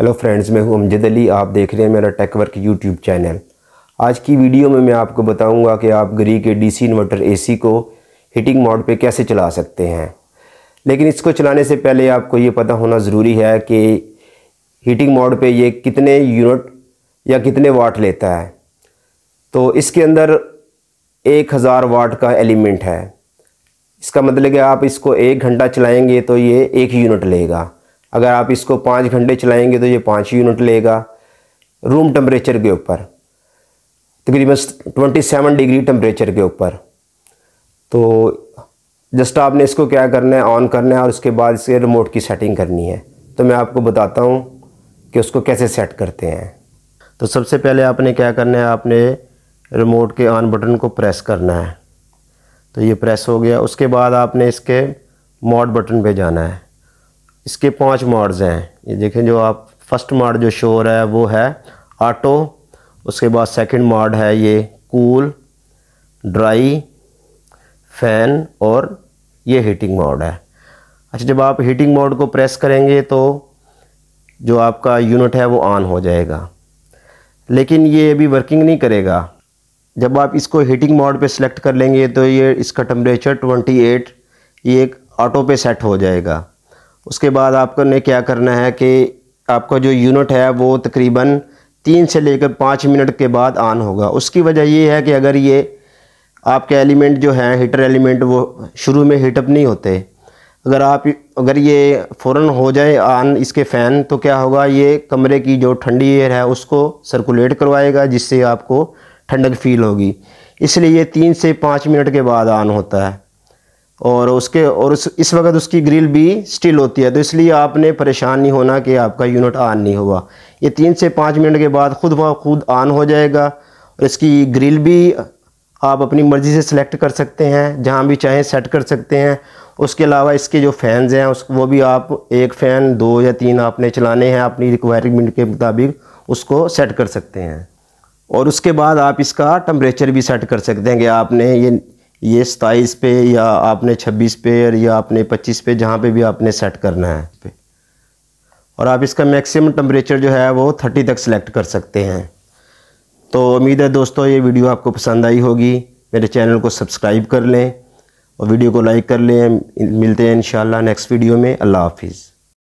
hello friends मैं हूं अमजद अली आप देख रहे हैं मेरा टेकवर्क यूट्यूब चैनल आज की वीडियो में मैं आपको बताऊंगा कि आप घरी के डीसी इन्वर्टर एसी को हीटिंग मोड पे कैसे चला सकते हैं लेकिन इसको चलाने से पहले आपको ये पता होना ज़रूरी है कि हीटिंग मोड पे ये कितने यूनिट या कितने वाट लेता है तो इसके अंदर एक हज़ार वाट का एलिमेंट है इसका मतलब कि आप इसको एक घंटा चलाएँगे तो ये एक यूनिट लेगा अगर आप इसको पाँच घंटे चलाएंगे तो ये पाँच यूनिट लेगा रूम टम्परेचर के ऊपर तकरीबन ट्वेंटी सेवन डिग्री टेम्परेचर के ऊपर तो जस्ट आपने इसको क्या करना है ऑन करना है और उसके बाद इसके रिमोट की सेटिंग करनी है तो मैं आपको बताता हूँ कि उसको कैसे सेट करते हैं तो सबसे पहले आपने क्या करना है आपने रिमोट के ऑन बटन को प्रेस करना है तो ये प्रेस हो गया उसके बाद आपने इसके मॉड बटन पे जाना है इसके पांच मॉड्स हैं ये देखें जो आप फर्स्ट मॉड जो शो हो रहा है वो है ऑटो उसके बाद सेकंड मॉड है ये कूल ड्राई फैन और ये हीटिंग मॉड है अच्छा जब आप हीटिंग मॉड को प्रेस करेंगे तो जो आपका यूनिट है वो ऑन हो जाएगा लेकिन ये अभी वर्किंग नहीं करेगा जब आप इसको हीटिंग मॉड पे सेलेक्ट कर लेंगे तो ये इसका टम्परेचर 28 ये एक ऑटो पे सेट हो जाएगा उसके बाद आपको ने क्या करना है कि आपका जो यूनिट है वो तकरीबन तीन से लेकर पाँच मिनट के बाद ऑन होगा उसकी वजह ये है कि अगर ये आपके एलिमेंट जो हैं हीटर एलिमेंट वो शुरू में हीटअप नहीं होते अगर आप अगर ये फ़ौर हो जाए ऑन इसके फ़ैन तो क्या होगा ये कमरे की जो ठंडी एयर है उसको सर्कुलेट करवाएगा जिससे आपको ठंडक फील होगी इसलिए ये तीन से पाँच मिनट के बाद ऑन होता है और उसके और उस इस वक्त उसकी ग्रिल भी स्टिल होती है तो इसलिए आपने परेशान नहीं होना कि आपका यूनिट ऑन नहीं हुआ ये तीन से पाँच मिनट के बाद खुद ब खुद ऑन हो जाएगा और इसकी ग्रिल भी आप अपनी मर्ज़ी से सिलेक्ट कर सकते हैं जहाँ भी चाहें सेट कर सकते हैं उसके अलावा इसके जो फैंस हैं उस वो भी आप एक फ़ैन दो या तीन आपने चलाने हैं अपनी रिक्वायरमेंट के मुताबिक उसको सेट कर सकते हैं और उसके बाद आप इसका टम्परेचर भी सेट कर सकते हैं कि आपने ये ये सताईस पे या आपने छब्बीस पे और या आपने पच्चीस पे जहाँ पे भी आपने सेट करना है पे और आप इसका मैक्सिमम टम्परेचर जो है वो थर्टी तक सेलेक्ट कर सकते हैं तो उम्मीद है दोस्तों ये वीडियो आपको पसंद आई होगी मेरे चैनल को सब्सक्राइब कर लें और वीडियो को लाइक कर लें मिलते हैं इन नेक्स्ट वीडियो में अल्लाह हाफिज़